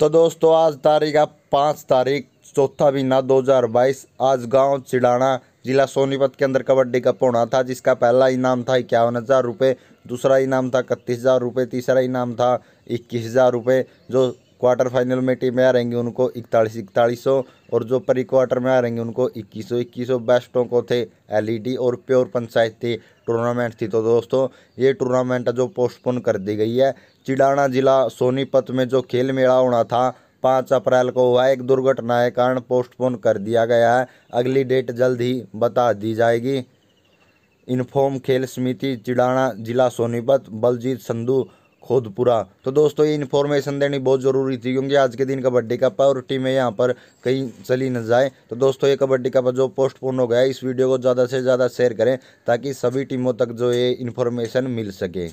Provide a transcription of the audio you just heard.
तो दोस्तों आज तारीख आप पाँच तारीख चौथा महीना 2022 आज गांव चिड़ाना जिला सोनीपत के अंदर कबड्डी का होना था जिसका पहला इनाम था इक्यावन हज़ार रुपये दूसरा इनाम था इकतीस हज़ार रुपये तीसरा इनाम था इक्कीस हज़ार रुपये जो क्वार्टर फाइनल में टीमें आ रहेंगी उनको इकतालीस इकतालीस सौ और जो प्री क्वार्टर में आ हारेंगी उनको इक्कीस सौ इक्कीस सौ बेस्टों को थे एलईडी और प्योर पंचायत थी टूर्नामेंट थी तो दोस्तों ये टूर्नामेंट जो पोस्टपोन कर दी गई है चिड़ाना जिला सोनीपत में जो खेल मेला होना था पाँच अप्रैल को हुआ एक दुर्घटना के कारण पोस्टपोन कर दिया गया है अगली डेट जल्द ही बता दी जाएगी इन्फोम खेल समिति चिड़ाना जिला सोनीपत बलजीत संधू खुद पूरा तो दोस्तों ये इन्फॉर्मेशन देनी बहुत ज़रूरी थी क्योंकि आज के दिन कबड्डी कप है और टीमें यहाँ पर कहीं चली न जाए तो दोस्तों ये कबड्डी कप जो पोस्टपोन हो गया इस वीडियो को ज़्यादा से ज़्यादा शेयर करें ताकि सभी टीमों तक जो ये इन्फॉर्मेशन मिल सके